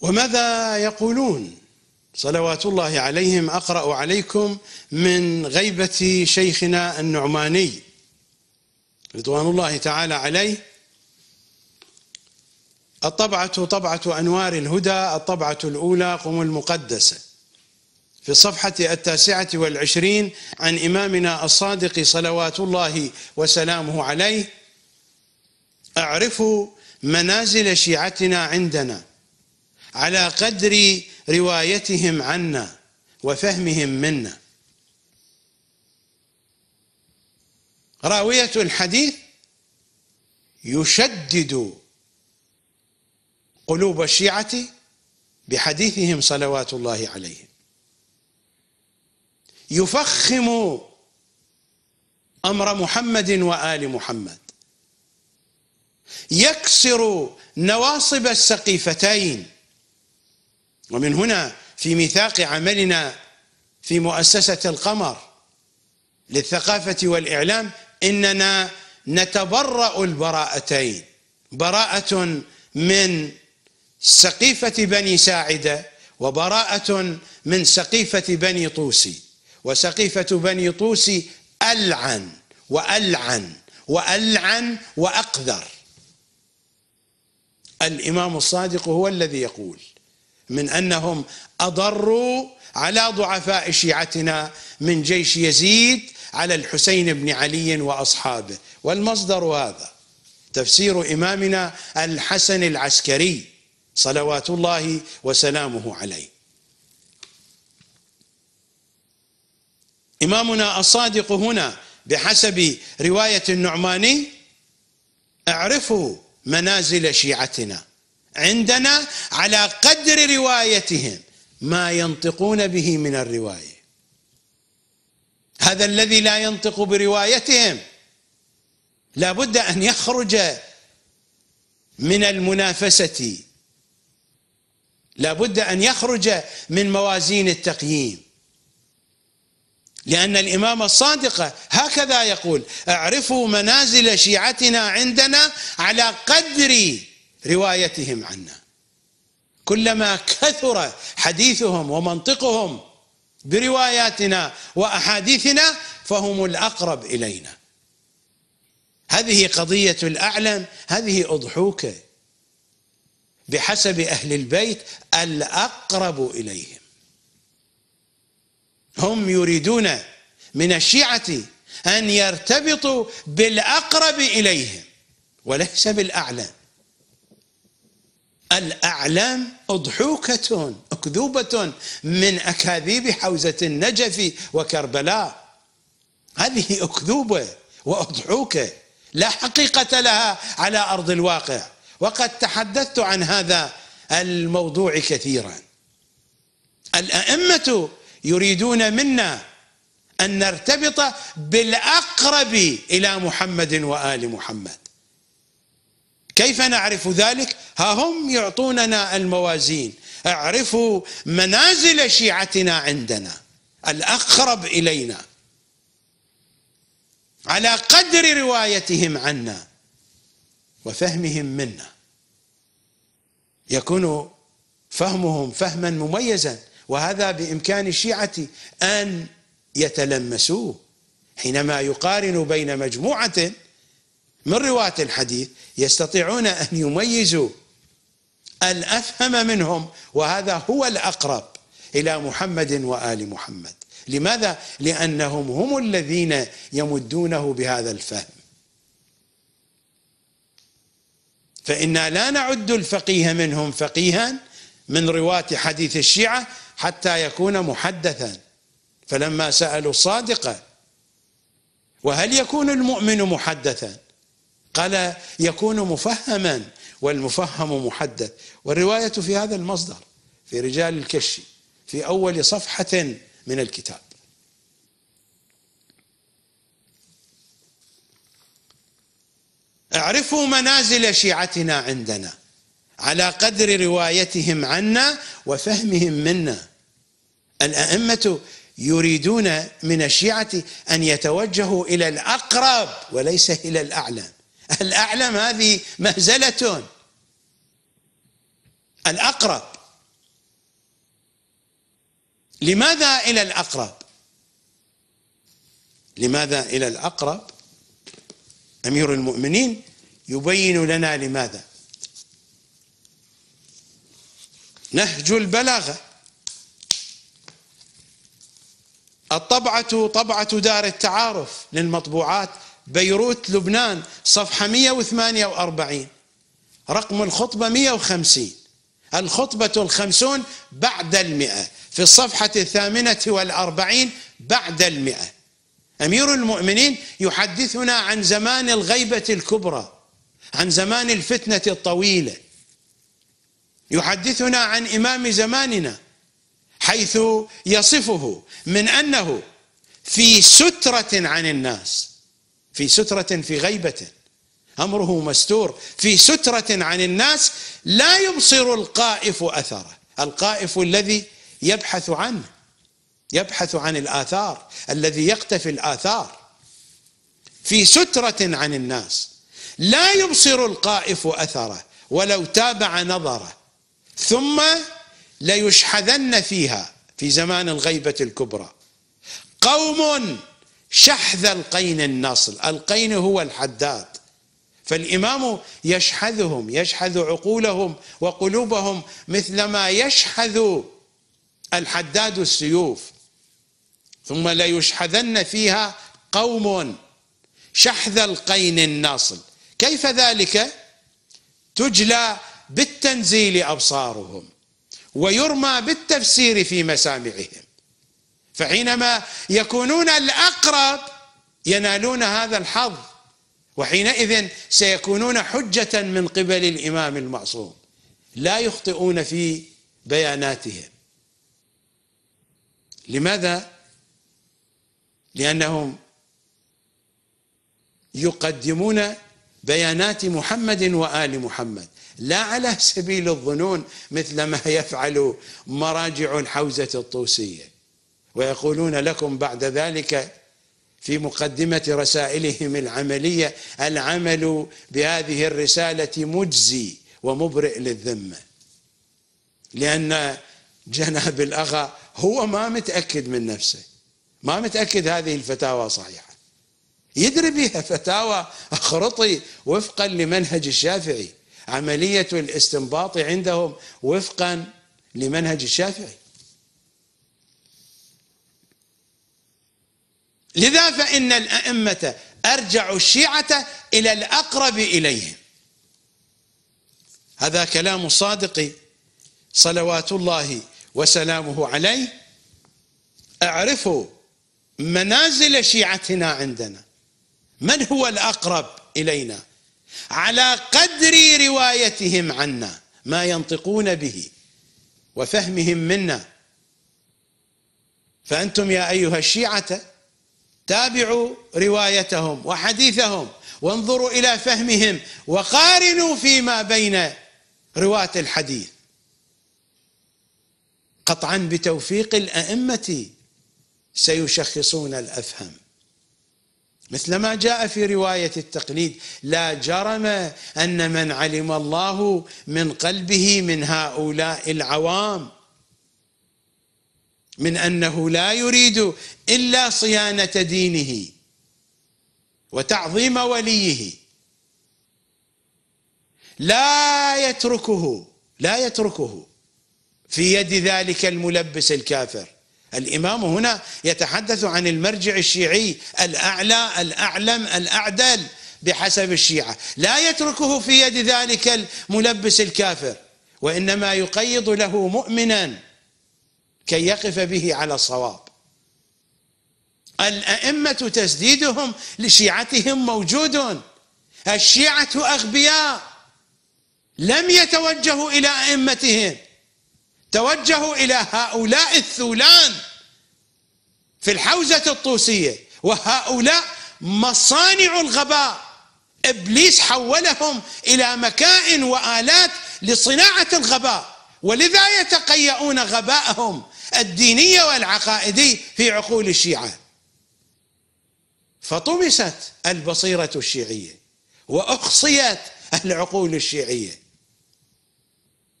وماذا يقولون صلوات الله عليهم أقرأ عليكم من غيبة شيخنا النعماني رضوان الله تعالى عليه الطبعة طبعة أنوار الهدى الطبعة الأولى قم المقدسة في الصفحة التاسعة والعشرين عن إمامنا الصادق صلوات الله وسلامه عليه أعرفوا منازل شيعتنا عندنا على قدر روايتهم عنا وفهمهم منا راوية الحديث يشدد قلوب الشيعة بحديثهم صلوات الله عليهم يفخم أمر محمد وآل محمد يكسر نواصب السقيفتين ومن هنا في ميثاق عملنا في مؤسسة القمر للثقافة والإعلام إننا نتبرأ البراءتين براءة من سقيفة بني ساعدة وبراءة من سقيفة بني طوسي وسقيفة بني طوسي ألعن وألعن وألعن وأقذر الإمام الصادق هو الذي يقول من انهم اضروا على ضعفاء شيعتنا من جيش يزيد على الحسين بن علي واصحابه والمصدر هذا تفسير امامنا الحسن العسكري صلوات الله وسلامه عليه امامنا الصادق هنا بحسب روايه النعماني اعرفوا منازل شيعتنا عندنا على قدر روايتهم ما ينطقون به من الروايه هذا الذي لا ينطق بروايتهم لا بد ان يخرج من المنافسه لا بد ان يخرج من موازين التقييم لأن الإمام الصادق هكذا يقول اعرفوا منازل شيعتنا عندنا على قدر روايتهم عنا كلما كثر حديثهم ومنطقهم برواياتنا واحاديثنا فهم الاقرب الينا هذه قضيه الاعلم هذه اضحوكه بحسب اهل البيت الاقرب اليهم هم يريدون من الشيعه ان يرتبطوا بالاقرب اليهم وليس بالاعلم الأعلام أضحوكة أكذوبة من أكاذيب حوزة النجف وكربلاء هذه أكذوبة وأضحوكة لا حقيقة لها على أرض الواقع وقد تحدثت عن هذا الموضوع كثيرا الأئمة يريدون منا أن نرتبط بالأقرب إلى محمد وآل محمد كيف نعرف ذلك ها هم يعطوننا الموازين اعرفوا منازل شيعتنا عندنا الأقرب إلينا على قدر روايتهم عنا وفهمهم منا يكون فهمهم فهما مميزا وهذا بإمكان الشيعة أن يتلمسوه حينما يقارن بين مجموعة من رواة الحديث يستطيعون أن يميزوا الأفهم منهم وهذا هو الأقرب إلى محمد وآل محمد لماذا؟ لأنهم هم الذين يمدونه بهذا الفهم فإنا لا نعد الفقيه منهم فقيها من رواة حديث الشيعة حتى يكون محدثا فلما سألوا الصادقة وهل يكون المؤمن محدثا قال يكون مفهما والمفهم محدد والرواية في هذا المصدر في رجال الكشي في أول صفحة من الكتاب اعرفوا منازل شيعتنا عندنا على قدر روايتهم عنا وفهمهم منا الأئمة يريدون من الشيعة أن يتوجهوا إلى الأقرب وليس إلى الأعلى الأعلم هذه مهزلة الأقرب لماذا إلى الأقرب لماذا إلى الأقرب أمير المؤمنين يبين لنا لماذا نهج البلاغة الطبعة طبعة دار التعارف للمطبوعات بيروت لبنان صفحة 148 رقم الخطبة 150 الخطبة الخمسون بعد المئة في الصفحة الثامنة والأربعين بعد المئة أمير المؤمنين يحدثنا عن زمان الغيبة الكبرى عن زمان الفتنة الطويلة يحدثنا عن إمام زماننا حيث يصفه من أنه في سترة عن الناس في سترة في غيبة أمره مستور في سترة عن الناس لا يبصر القائف أثره القائف الذي يبحث عنه يبحث عن الآثار الذي يقتفي الآثار في سترة عن الناس لا يبصر القائف أثره ولو تابع نظره ثم ليشحذن فيها في زمان الغيبة الكبرى قوم شحذ القين النصل القين هو الحداد فالإمام يشحذهم يشحذ عقولهم وقلوبهم مثلما يشحذ الحداد السيوف ثم ليشحذن فيها قوم شحذ القين الناصل كيف ذلك تجلى بالتنزيل أبصارهم ويرمى بالتفسير في مسامعهم فحينما يكونون الأقرب ينالون هذا الحظ وحينئذ سيكونون حجة من قبل الإمام المعصوم لا يخطئون في بياناتهم لماذا؟ لأنهم يقدمون بيانات محمد وآل محمد لا على سبيل الظنون مثل ما يفعل مراجع الحوزة الطوسية ويقولون لكم بعد ذلك في مقدمة رسائلهم العملية العمل بهذه الرسالة مجزي ومبرئ للذمة لأن جناب الأغا هو ما متأكد من نفسه ما متأكد هذه الفتاوى صحيحة يدري بها فتاوى أخرطي وفقا لمنهج الشافعي عملية الاستنباط عندهم وفقا لمنهج الشافعي لذا فإن الأئمة أرجعوا الشيعة إلى الأقرب إليهم هذا كلام الصادق صلوات الله وسلامه عليه اعرفوا منازل شيعتنا عندنا من هو الأقرب إلينا على قدر روايتهم عنا ما ينطقون به وفهمهم منا فأنتم يا أيها الشيعة تابعوا روايتهم وحديثهم وانظروا الى فهمهم وقارنوا فيما بين رواه الحديث قطعا بتوفيق الائمه سيشخصون الافهم مثل ما جاء في روايه التقليد لا جرم ان من علم الله من قلبه من هؤلاء العوام من انه لا يريد الا صيانه دينه وتعظيم وليه لا يتركه لا يتركه في يد ذلك الملبس الكافر الامام هنا يتحدث عن المرجع الشيعي الاعلى الاعلم الاعدل بحسب الشيعه لا يتركه في يد ذلك الملبس الكافر وانما يقيض له مؤمنا كي يقف به على الصواب الأئمة تسديدهم لشيعتهم موجود الشيعة أغبياء لم يتوجهوا إلى أئمتهم توجهوا إلى هؤلاء الثولان في الحوزة الطوسية وهؤلاء مصانع الغباء إبليس حولهم إلى مكائن وآلات لصناعة الغباء ولذا يتقيؤون غباءهم الديني والعقائدي في عقول الشيعة فطمست البصيرة الشيعية وأقصيت العقول الشيعية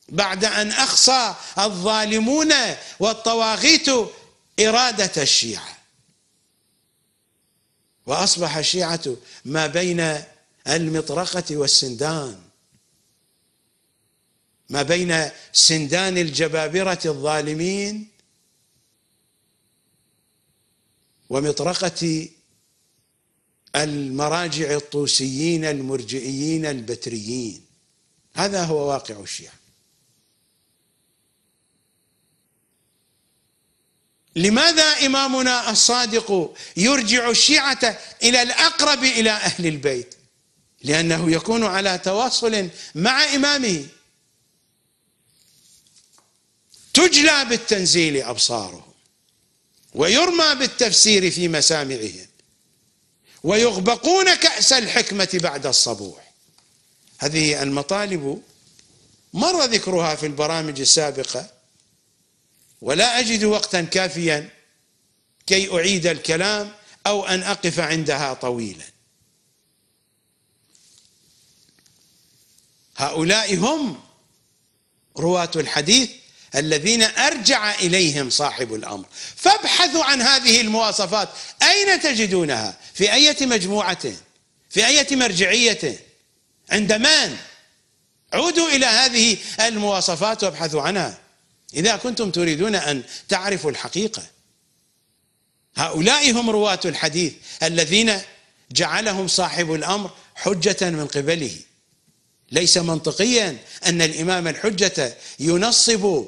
بعد أن أقصى الظالمون والطواغيت إرادة الشيعة وأصبح الشيعة ما بين المطرقة والسندان ما بين سندان الجبابرة الظالمين ومطرقة المراجع الطوسيين المرجئيين البتريين هذا هو واقع الشيعة لماذا إمامنا الصادق يرجع الشيعة إلى الأقرب إلى أهل البيت لأنه يكون على تواصل مع إمامه تجلى بالتنزيل أبصاره ويرمى بالتفسير في مسامعهم ويغبقون كأس الحكمة بعد الصبوح هذه المطالب مر ذكرها في البرامج السابقة ولا أجد وقتا كافيا كي أعيد الكلام أو أن أقف عندها طويلا هؤلاء هم رواة الحديث الذين ارجع اليهم صاحب الامر فابحثوا عن هذه المواصفات اين تجدونها في اي مجموعه في اي مرجعيه عند من عودوا الى هذه المواصفات وابحثوا عنها اذا كنتم تريدون ان تعرفوا الحقيقه هؤلاء هم رواه الحديث الذين جعلهم صاحب الامر حجه من قبله ليس منطقيا ان الامام الحجه ينصب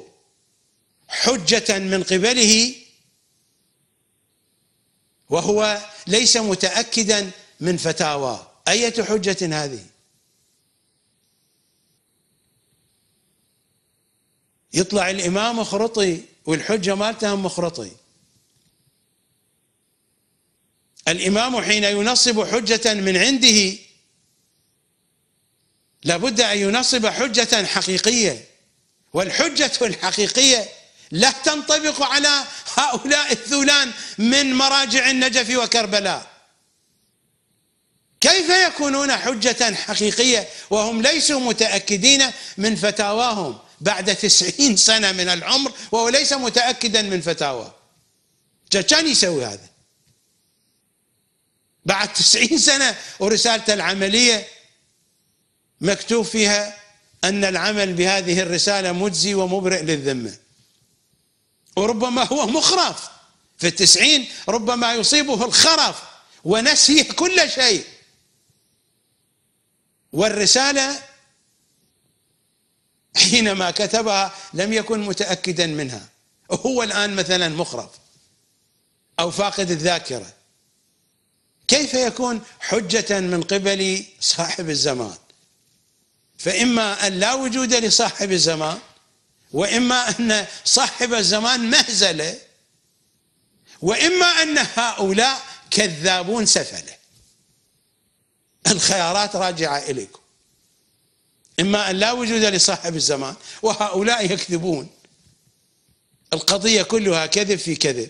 حجة من قبله وهو ليس متأكدا من فتاوى أية حجة هذه يطلع الإمام مخرطي والحجة مالته مخرطي الإمام حين ينصب حجة من عنده لابد أن ينصب حجة حقيقية والحجة الحقيقية لا تنطبق على هؤلاء الذولان من مراجع النجف وكربلاء كيف يكونون حجة حقيقية وهم ليسوا متأكدين من فتاواهم بعد تسعين سنة من العمر وهو ليس متأكدا من فتاوى كان يسوي هذا بعد تسعين سنة ورسالته العملية مكتوب فيها أن العمل بهذه الرسالة مجزي ومبرئ للذمة وربما هو مخرف في التسعين ربما يصيبه الخرف ونسي كل شيء والرسالة حينما كتبها لم يكن متأكدا منها هو الآن مثلا مخرف أو فاقد الذاكرة كيف يكون حجة من قبل صاحب الزمان فإما أن لا وجود لصاحب الزمان واما ان صاحب الزمان مهزله واما ان هؤلاء كذابون سفله الخيارات راجعه اليكم اما ان لا وجود لصاحب الزمان وهؤلاء يكذبون القضيه كلها كذب في كذب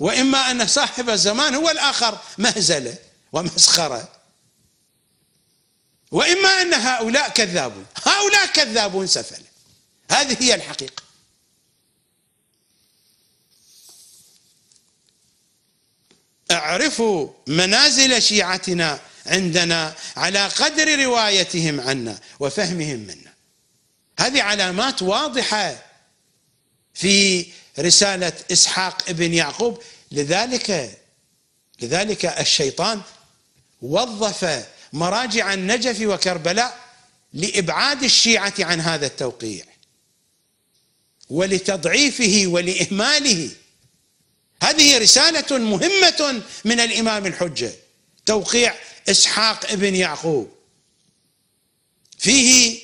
واما ان صاحب الزمان هو الاخر مهزله ومسخره واما ان هؤلاء كذابون هؤلاء كذابون سفله هذه هي الحقيقة اعرفوا منازل شيعتنا عندنا على قدر روايتهم عنا وفهمهم منا هذه علامات واضحة في رسالة إسحاق ابن يعقوب لذلك لذلك الشيطان وظف مراجع النجف وكربلاء لإبعاد الشيعة عن هذا التوقيع ولتضعيفه ولإهماله هذه رسالة مهمة من الإمام الحجة توقيع إسحاق ابن يعقوب فيه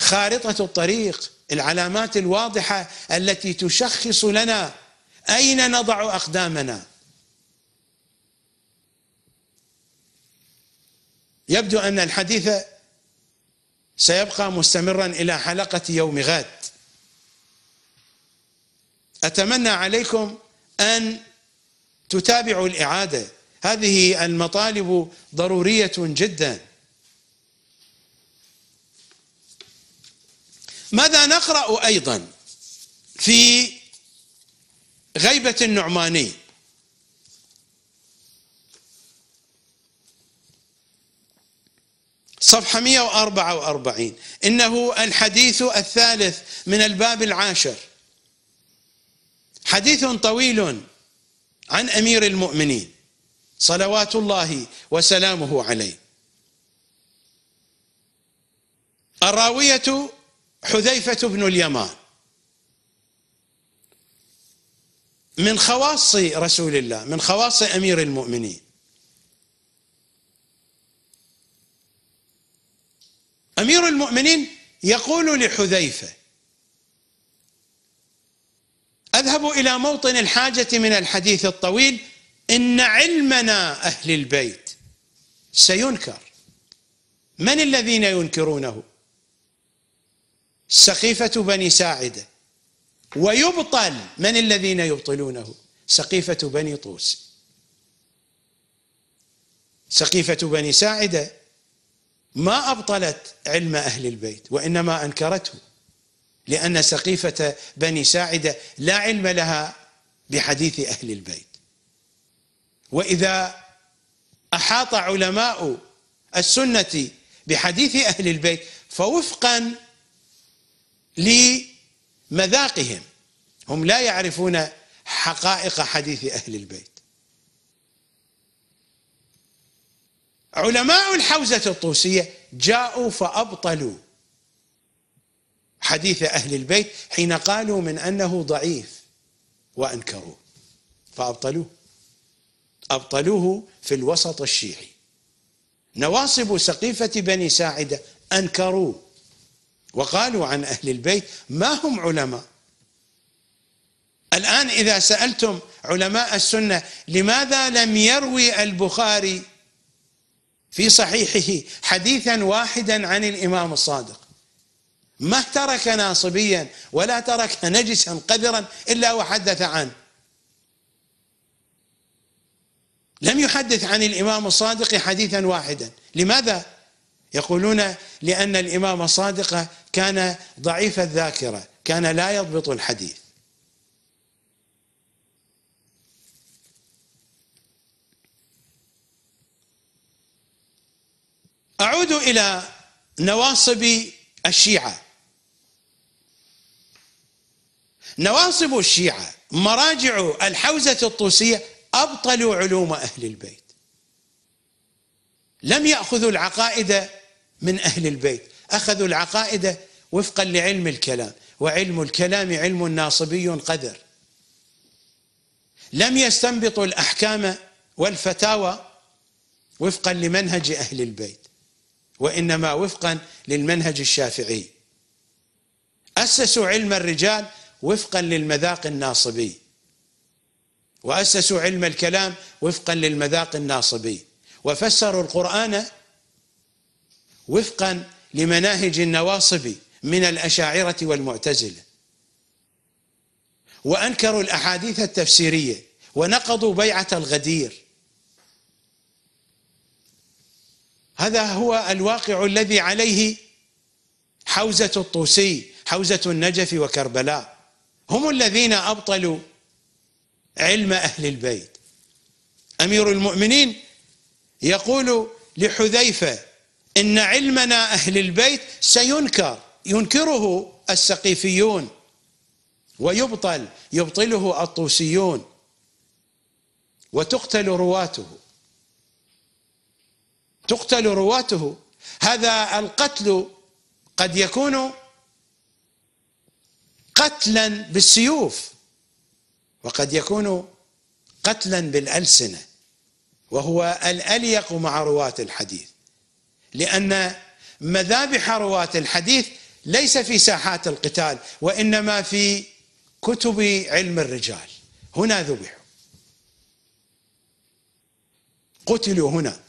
خارطة الطريق العلامات الواضحة التي تشخص لنا أين نضع أقدامنا يبدو أن الحديث سيبقى مستمرا إلى حلقة يوم غد أتمنى عليكم أن تتابعوا الإعادة هذه المطالب ضرورية جدا ماذا نقرأ أيضا في غيبة النعماني صفحة 144 إنه الحديث الثالث من الباب العاشر حديث طويل عن امير المؤمنين صلوات الله وسلامه عليه الراويه حذيفه بن اليمان من خواص رسول الله من خواص امير المؤمنين امير المؤمنين يقول لحذيفه أذهب إلى موطن الحاجة من الحديث الطويل إن علمنا أهل البيت سينكر من الذين ينكرونه سقيفة بني ساعدة ويبطل من الذين يبطلونه سقيفة بني طوس سقيفة بني ساعدة ما أبطلت علم أهل البيت وإنما أنكرته لأن سقيفة بني ساعدة لا علم لها بحديث أهل البيت وإذا أحاط علماء السنة بحديث أهل البيت فوفقا لمذاقهم هم لا يعرفون حقائق حديث أهل البيت علماء الحوزة الطوسية جاءوا فأبطلوا حديث أهل البيت حين قالوا من أنه ضعيف وأنكروه فأبطلوه أبطلوه في الوسط الشيعي نواصب سقيفة بني ساعدة أنكروه وقالوا عن أهل البيت ما هم علماء الآن إذا سألتم علماء السنة لماذا لم يروي البخاري في صحيحه حديثا واحدا عن الإمام الصادق ما ترك ناصبيا ولا ترك نجسا قذرا إلا وحدث عنه لم يحدث عن الإمام الصادق حديثا واحدا لماذا؟ يقولون لأن الإمام الصادق كان ضعيف الذاكرة كان لا يضبط الحديث أعود إلى نواصب الشيعة نواصب الشيعة مراجع الحوزة الطوسية أبطلوا علوم أهل البيت لم يأخذوا العقائد من أهل البيت أخذوا العقائد وفقا لعلم الكلام وعلم الكلام علم ناصبي قدر لم يستنبطوا الأحكام والفتاوى وفقا لمنهج أهل البيت وإنما وفقا للمنهج الشافعي أسسوا علم الرجال وفقا للمذاق الناصبي وأسسوا علم الكلام وفقا للمذاق الناصبي وفسروا القرآن وفقا لمناهج النواصب من الأشاعرة والمعتزلة وأنكروا الأحاديث التفسيرية ونقضوا بيعة الغدير هذا هو الواقع الذي عليه حوزة الطوسي حوزة النجف وكربلاء هم الذين أبطلوا علم أهل البيت أمير المؤمنين يقول لحذيفة إن علمنا أهل البيت سينكر ينكره السقيفيون ويبطل يبطله الطوسيون وتقتل رواته تقتل رواته هذا القتل قد يكون قتلا بالسيوف وقد يكون قتلا بالألسنة وهو الأليق مع رواة الحديث لأن مذابح رواة الحديث ليس في ساحات القتال وإنما في كتب علم الرجال هنا ذبحوا قتلوا هنا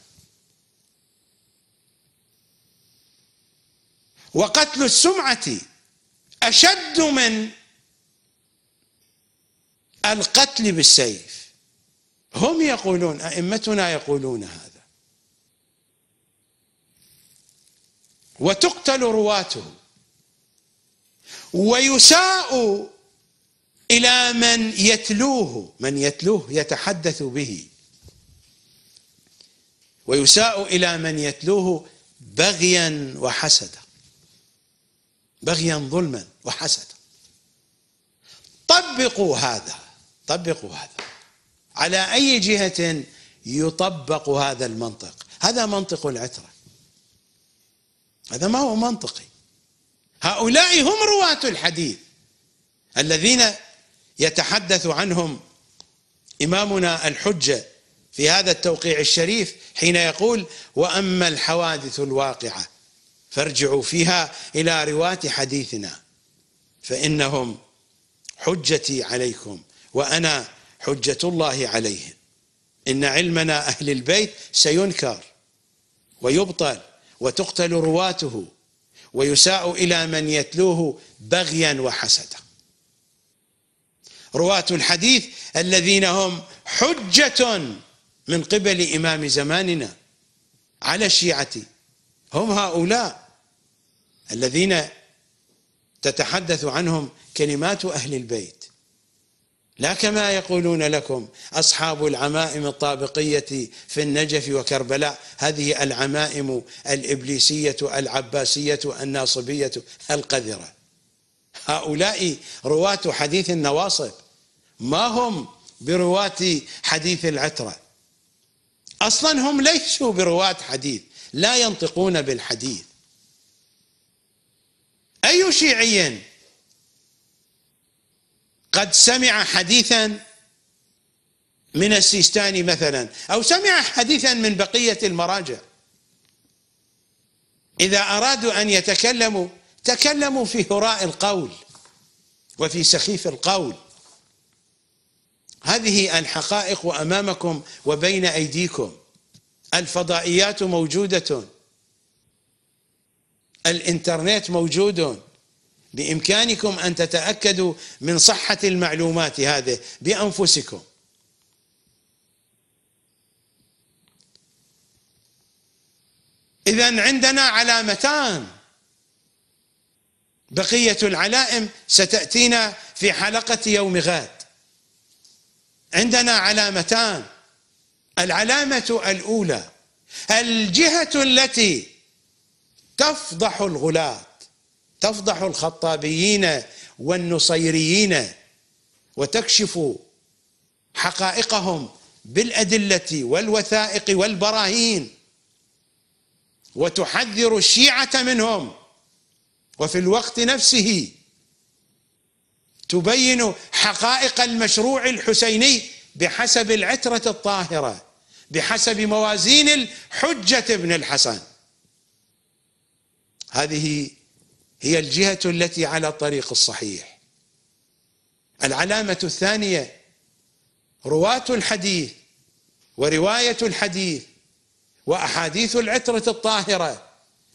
وقتل السمعة أشد من القتل بالسيف هم يقولون أئمتنا يقولون هذا وتقتل رواته ويساء الى من يتلوه من يتلوه يتحدث به ويساء الى من يتلوه بغيا وحسدا بغيا ظلما وحسدا طبقوا هذا طبقوا هذا على أي جهة يطبق هذا المنطق هذا منطق العترة هذا ما هو منطقي هؤلاء هم رواة الحديث الذين يتحدث عنهم إمامنا الحجة في هذا التوقيع الشريف حين يقول وأما الحوادث الواقعة فارجعوا فيها إلى رواة حديثنا فإنهم حجتي عليكم وأنا حجة الله عليهم إن علمنا أهل البيت سينكر ويبطل وتقتل رواته ويساء إلى من يتلوه بغيا وحسدا رواة الحديث الذين هم حجة من قبل إمام زماننا على الشيعة هم هؤلاء الذين تتحدث عنهم كلمات أهل البيت لا كما يقولون لكم أصحاب العمائم الطابقية في النجف وكربلاء هذه العمائم الإبليسية العباسية الناصبية القذرة هؤلاء رواة حديث النواصب ما هم برواة حديث العترة أصلا هم ليسوا برواة حديث لا ينطقون بالحديث أي شيعي قد سمع حديثا من السيستاني مثلا أو سمع حديثا من بقية المراجع إذا أرادوا أن يتكلموا تكلموا في هراء القول وفي سخيف القول هذه الحقائق أمامكم وبين أيديكم الفضائيات موجودة الإنترنت موجود بإمكانكم أن تتأكدوا من صحة المعلومات هذه بأنفسكم إذا عندنا علامتان بقية العلائم ستأتينا في حلقة يوم غد عندنا علامتان العلامة الأولى الجهة التي تفضح الغلاة تفضح الخطابيين والنصيريين وتكشف حقائقهم بالأدلة والوثائق والبراهين وتحذر الشيعة منهم وفي الوقت نفسه تبين حقائق المشروع الحسيني بحسب العترة الطاهرة بحسب موازين الحجة ابن الحسن هذه هي الجهة التي على الطريق الصحيح العلامة الثانية رواة الحديث ورواية الحديث وأحاديث العترة الطاهرة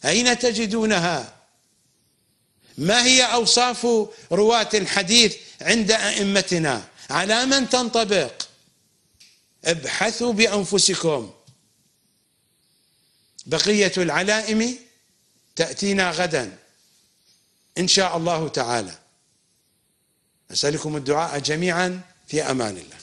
أين تجدونها ما هي أوصاف رواة الحديث عند أئمتنا على من تنطبق ابحثوا بانفسكم بقيه العلائم تاتينا غدا ان شاء الله تعالى اسالكم الدعاء جميعا في امان الله